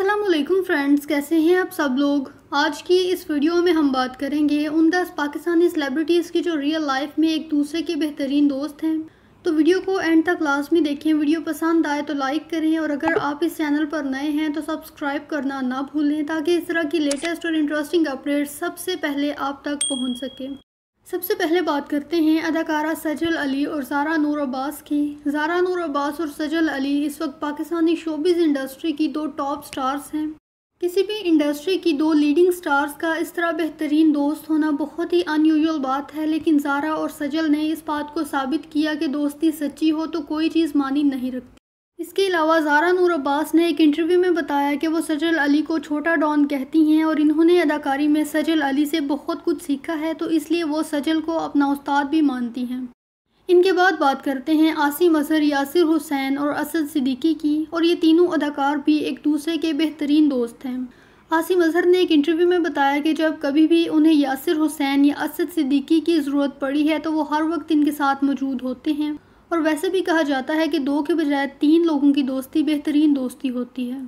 Aslam friends कैसे हैं आप सब लोग आज की इस वीडियो में हम बात करेंगे उन दस पाकिस्तानी सेलिब्रिटीज़ की जो रियल लाइफ में एक दूसरे के बेहतरीन दोस्त हैं तो वीडियो को एंड तक लास्ट में देखें वीडियो पसंद आए तो लाइक करें और अगर आप इस चैनल पर नए हैं तो सब्सक्राइब करना ना भूलें ताकि इस तरह की लेटेस्ट और इंटरेस्टिंग अपडेट्स सबसे पहले आप तक पहुँच सकें सबसे पहले बात करते हैं अदाकारा सजल अली और जारा नूर अब्बास की जारा नूर अब्बास और सजल अली इस वक्त पाकिस्तानी शोबिज़ इंडस्ट्री की दो टॉप स्टार्स हैं किसी भी इंडस्ट्री की दो लीडिंग स्टार्स का इस तरह बेहतरीन दोस्त होना बहुत ही अनयूजल बात है लेकिन जारा और सजल ने इस बात को साबित किया कि दोस्ती सच्ची हो तो कोई चीज़ मानी नहीं रखती इसके अलावा जारा नूर अब्बास ने एक इंटरव्यू में बताया कि वो सजल अली को छोटा डॉन कहती हैं और इन्होंने अदाकारी में सजल अली से बहुत कुछ सीखा है तो इसलिए वो सजल को अपना उस्ताद भी मानती हैं इनके बाद बात करते हैं आसिम असर यासिर हुसैन और असद सिद्दीकी की और ये तीनों अदाकार भी एक दूसरे के बेहतरीन दोस्त हैं आसिम अजहर ने एक इंटरव्यू में बताया कि जब कभी भी उन्हें यासिर हुसैन या असद सिद्दीकी की ज़रूरत पड़ी है तो वो हर वक्त इनके साथ मौजूद होते हैं और वैसे भी कहा जाता है कि दो के बजाय तीन लोगों की दोस्ती बेहतरीन दोस्ती होती है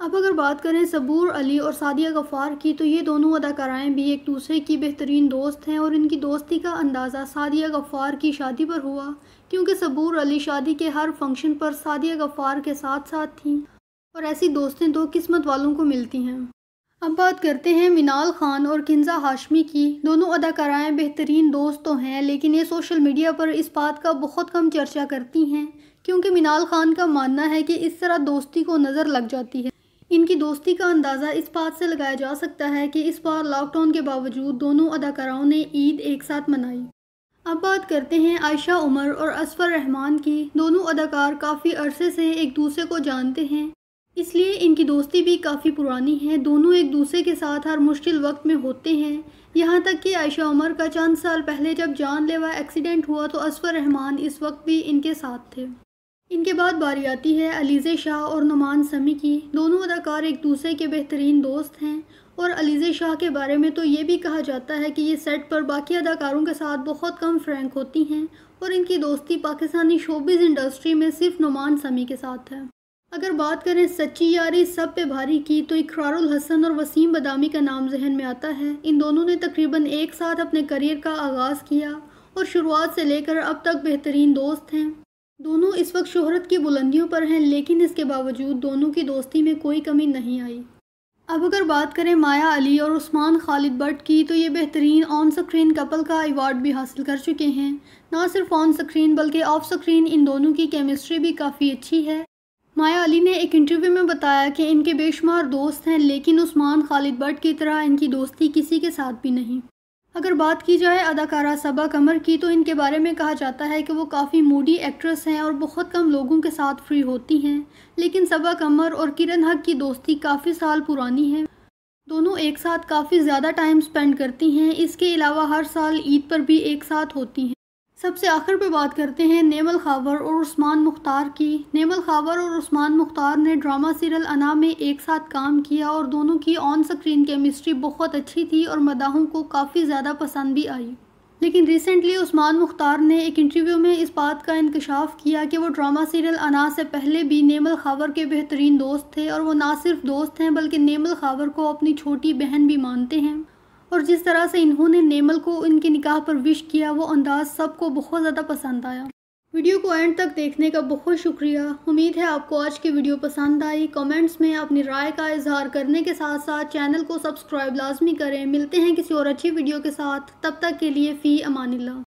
अब अगर बात करें सबूर अली और सादिया गफ़ार की तो ये दोनों अदाकाराएँ भी एक दूसरे की बेहतरीन दोस्त हैं और इनकी दोस्ती का अंदाज़ा सादिया गफ़ार की शादी पर हुआ क्योंकि सबूर अली शादी के हर फंक्शन पर सादिया गफ़ार के साथ साथ थीं और ऐसी दोस्तें दो किस्मत वालों को मिलती हैं अब बात करते हैं मिनाल खान और खिंजा हाशमी की दोनों अदाकाराएं बेहतरीन दोस्त तो हैं लेकिन ये सोशल मीडिया पर इस बात का बहुत कम चर्चा करती हैं क्योंकि मिनाल खान का मानना है कि इस तरह दोस्ती को नज़र लग जाती है इनकी दोस्ती का अंदाज़ा इस बात से लगाया जा सकता है कि इस बार लॉकडाउन के बावजूद दोनों अदाकाराओं ने ईद एक साथ मनाई अब बात करते हैं आयशा उमर और असफर रहमान की दोनों अदाकार काफ़ी अरसे से एक दूसरे को जानते हैं इसलिए इनकी दोस्ती भी काफ़ी पुरानी है दोनों एक दूसरे के साथ हर मुश्किल वक्त में होते हैं यहाँ तक कि आयशा उमर का चंद साल पहले जब जानलेवा एक्सीडेंट हुआ तो असफर रहमान इस वक्त भी इनके साथ थे इनके बाद बारी आती है अलीज़े शाह और नुमान समी की दोनों अदाकार एक दूसरे के बेहतरीन दोस्त हैं और अलीज़े शाह के बारे में तो ये भी कहा जाता है कि ये सेट पर बाकी अदाकारों के साथ बहुत कम फ्रैंक होती हैं और इनकी दोस्ती पाकिस्तानी शोबिज़ इंडस्ट्री में सिर्फ नुमान समी के साथ है अगर बात करें सच्ची यारी सब पे भारी की तो इकरारुल हसन और वसीम बदामी का नाम जहन में आता है इन दोनों ने तकरीबन एक साथ अपने करियर का आगाज़ किया और शुरुआत से लेकर अब तक बेहतरीन दोस्त हैं दोनों इस वक्त शोहरत की बुलंदियों पर हैं लेकिन इसके बावजूद दोनों की दोस्ती में कोई कमी नहीं आई अब अगर बात करें माया अली और उस्मान खालिद भट्ट की तो ये बेहतरीन ऑन स्क्रीन कपल का अवार्ड भी हासिल कर चुके हैं ना सिर्फ ऑन स्क्रीन बल्कि ऑफ स्क्रीन इन दोनों की केमिस्ट्री भी काफ़ी अच्छी है माया अली ने एक इंटरव्यू में बताया कि इनके बेशुमार दोस्त हैं लेकिन उस्मान खालिद भट्ट की तरह इनकी दोस्ती किसी के साथ भी नहीं अगर बात की जाए अदाकारा सबा कमर की तो इनके बारे में कहा जाता है कि वो काफ़ी मूडी एक्ट्रेस हैं और बहुत कम लोगों के साथ फ्री होती हैं लेकिन सबा कमर और किरण हक की दोस्ती काफ़ी साल पुरानी है दोनों एक साथ काफ़ी ज़्यादा टाइम स्पेंड करती हैं इसके अलावा हर साल ईद पर भी एक साथ होती हैं सबसे आखिर पे बात करते हैं नेमल खावर और उस्मान मुख्तार की नेमल खावर और उस्मान मुख्तार ने ड्रामा सीरियल अना में एक साथ काम किया और दोनों की ऑन स्क्रीन केमिस्ट्री बहुत अच्छी थी और मदाहों को काफ़ी ज़्यादा पसंद भी आई लेकिन रिसेंटली उस्मान मुख्तार ने एक इंटरव्यू में इस बात का इंकशाफ किया कि वो ड्रामा सीरियल अना से पहले भी नेमल खावर के बेहतरीन दोस्त थे और वो ना सिर्फ दोस्त हैं बल्कि नेमल खावर को अपनी छोटी बहन भी मानते हैं और जिस तरह से इन्होंने नेमल को इनके निकाह पर विश किया वो अंदाज़ सबको बहुत ज़्यादा पसंद आया वीडियो को एंड तक देखने का बहुत शुक्रिया उम्मीद है आपको आज की वीडियो पसंद आई कमेंट्स में अपनी राय का इजहार करने के साथ साथ चैनल को सब्सक्राइब लाजमी करें मिलते हैं किसी और अच्छी वीडियो के साथ तब तक के लिए फ़ी अमानिल्ला